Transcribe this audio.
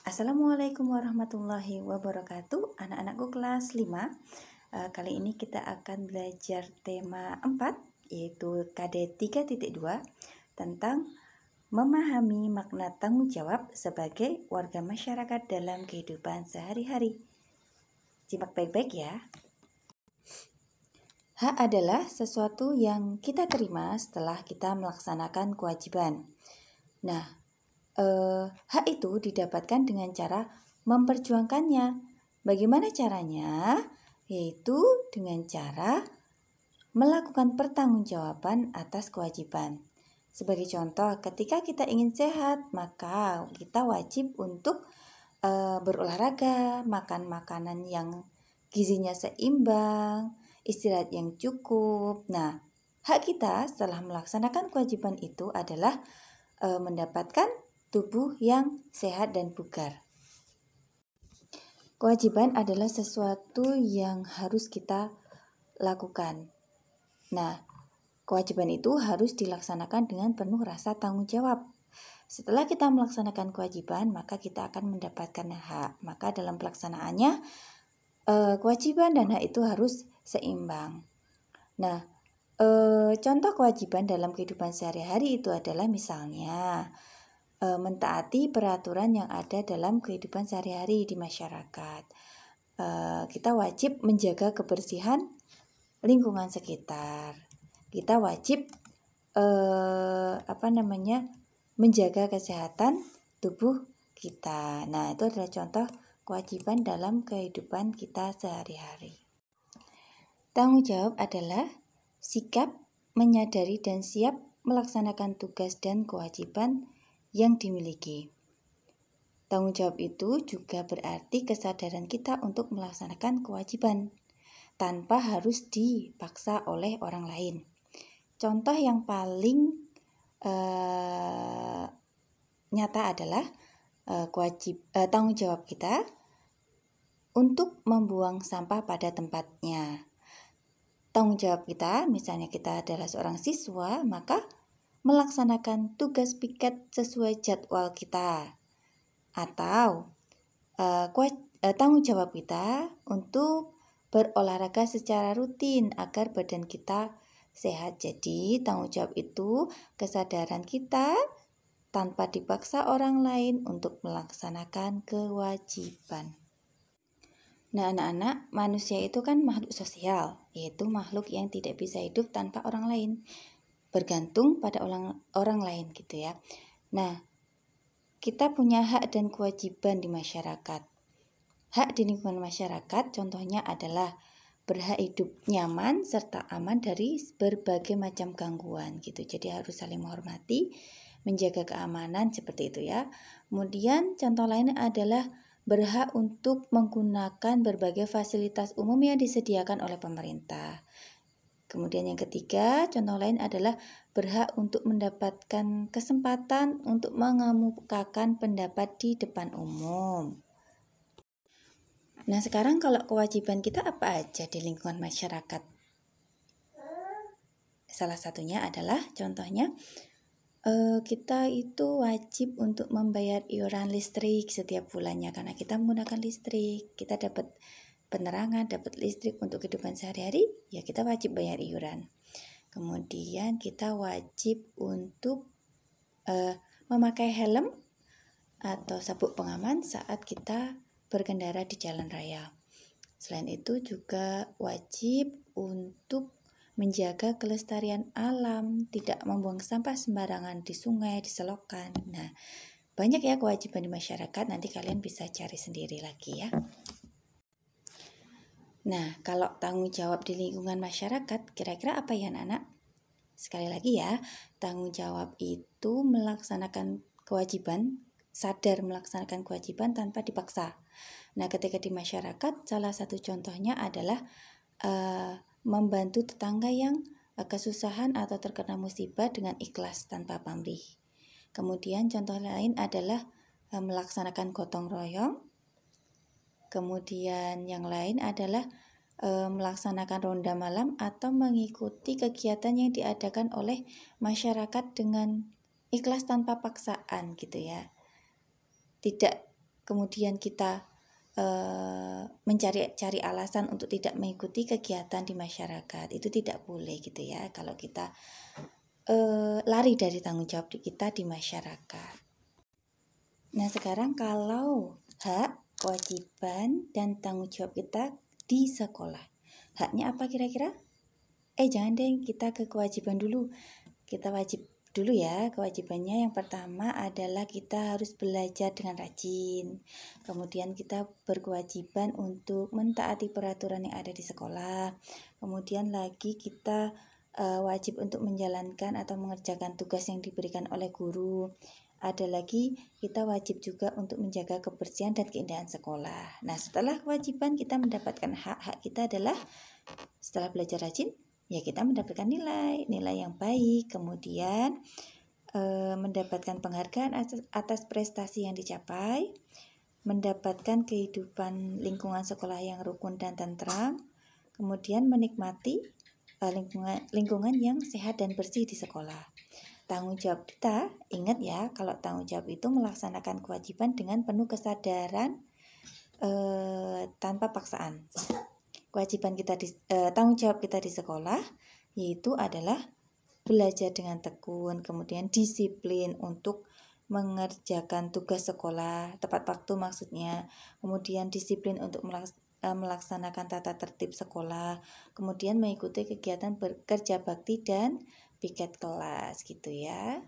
Assalamualaikum warahmatullahi wabarakatuh Anak-anakku kelas 5 eh, Kali ini kita akan belajar tema 4 Yaitu KD 3.2 Tentang memahami makna tanggung jawab sebagai warga masyarakat dalam kehidupan sehari-hari Simak baik-baik ya Hak adalah sesuatu yang kita terima setelah kita melaksanakan kewajiban. Nah, eh, hak itu didapatkan dengan cara memperjuangkannya. Bagaimana caranya? Yaitu dengan cara melakukan pertanggungjawaban atas kewajiban. Sebagai contoh, ketika kita ingin sehat, maka kita wajib untuk e, berolahraga, makan makanan yang gizinya seimbang, istirahat yang cukup. Nah, hak kita setelah melaksanakan kewajiban itu adalah e, mendapatkan tubuh yang sehat dan bugar. Kewajiban adalah sesuatu yang harus kita lakukan. Nah, kewajiban itu harus dilaksanakan dengan penuh rasa tanggung jawab. Setelah kita melaksanakan kewajiban, maka kita akan mendapatkan hak. Maka dalam pelaksanaannya, eh, kewajiban dan hak itu harus seimbang. Nah, eh, contoh kewajiban dalam kehidupan sehari-hari itu adalah misalnya e, mentaati peraturan yang ada dalam kehidupan sehari-hari di masyarakat. E, kita wajib menjaga kebersihan lingkungan sekitar. Kita wajib e, apa namanya menjaga kesehatan tubuh kita. Nah, itu adalah contoh kewajiban dalam kehidupan kita sehari-hari. Tanggung jawab adalah sikap menyadari dan siap melaksanakan tugas dan kewajiban yang dimiliki. Tanggung jawab itu juga berarti kesadaran kita untuk melaksanakan kewajiban tanpa harus dipaksa oleh orang lain. Contoh yang paling eh, nyata adalah eh, kewajib eh, tanggung jawab kita untuk membuang sampah pada tempatnya. Tanggung jawab kita, misalnya kita adalah seorang siswa, maka melaksanakan tugas piket sesuai jadwal kita atau uh, tanggung jawab kita untuk berolahraga secara rutin agar badan kita sehat. Jadi, tanggung jawab itu kesadaran kita tanpa dipaksa orang lain untuk melaksanakan kewajiban. Nah, anak-anak, manusia itu kan makhluk sosial, yaitu makhluk yang tidak bisa hidup tanpa orang lain bergantung pada orang, orang lain gitu ya. Nah, kita punya hak dan kewajiban di masyarakat. Hak di lingkungan masyarakat contohnya adalah berhak hidup nyaman serta aman dari berbagai macam gangguan gitu. Jadi harus saling menghormati, menjaga keamanan seperti itu ya. Kemudian contoh lainnya adalah berhak untuk menggunakan berbagai fasilitas umum yang disediakan oleh pemerintah. Kemudian yang ketiga, contoh lain adalah berhak untuk mendapatkan kesempatan untuk mengemukakan pendapat di depan umum. Nah, sekarang kalau kewajiban kita apa aja di lingkungan masyarakat? Salah satunya adalah contohnya eh, kita itu wajib untuk membayar iuran listrik setiap bulannya karena kita menggunakan listrik kita dapat penerangan, dapat listrik untuk kehidupan sehari-hari, ya kita wajib bayar iuran. Kemudian kita wajib untuk uh, memakai helm atau sabuk pengaman saat kita berkendara di jalan raya. Selain itu juga wajib untuk menjaga kelestarian alam, tidak membuang sampah sembarangan di sungai, di selokan. Nah, banyak ya kewajiban di masyarakat, nanti kalian bisa cari sendiri lagi ya. Nah, kalau tanggung jawab di lingkungan masyarakat, kira-kira apa ya anak Sekali lagi ya, tanggung jawab itu melaksanakan kewajiban, sadar melaksanakan kewajiban tanpa dipaksa. Nah, ketika di masyarakat, salah satu contohnya adalah uh, membantu tetangga yang uh, kesusahan atau terkena musibah dengan ikhlas tanpa pamrih. Kemudian contoh lain adalah uh, melaksanakan gotong royong, Kemudian yang lain adalah e, melaksanakan ronda malam atau mengikuti kegiatan yang diadakan oleh masyarakat dengan ikhlas tanpa paksaan gitu ya. Tidak kemudian kita e, mencari cari alasan untuk tidak mengikuti kegiatan di masyarakat. Itu tidak boleh gitu ya kalau kita e, lari dari tanggung jawab kita di masyarakat. Nah, sekarang kalau hak kewajiban dan tanggung jawab kita di sekolah. Haknya apa kira-kira? Eh jangan deh, kita ke kewajiban dulu. Kita wajib dulu ya kewajibannya yang pertama adalah kita harus belajar dengan rajin kemudian kita berkewajiban untuk mentaati peraturan yang ada di sekolah kemudian lagi kita eh, wajib untuk menjalankan atau mengerjakan tugas yang diberikan oleh guru ada lagi kita wajib juga untuk menjaga kebersihan dan keindahan sekolah. Nah, setelah kewajiban kita mendapatkan hak-hak kita adalah setelah belajar rajin, ya kita mendapatkan nilai, nilai yang baik, kemudian e, mendapatkan penghargaan atas, atas prestasi yang dicapai, mendapatkan kehidupan lingkungan sekolah yang rukun dan tentram, kemudian menikmati e, lingkungan lingkungan yang sehat dan bersih di sekolah. Tanggung jawab kita, ingat ya, kalau tanggung jawab itu melaksanakan kewajiban dengan penuh kesadaran eh, tanpa paksaan. Kewajiban kita di eh, tanggung jawab kita di sekolah yaitu adalah belajar dengan tekun, kemudian disiplin untuk mengerjakan tugas sekolah tepat waktu maksudnya, kemudian disiplin untuk eh, melaksanakan tata tertib sekolah, kemudian mengikuti kegiatan bekerja bakti dan piket kelas gitu ya.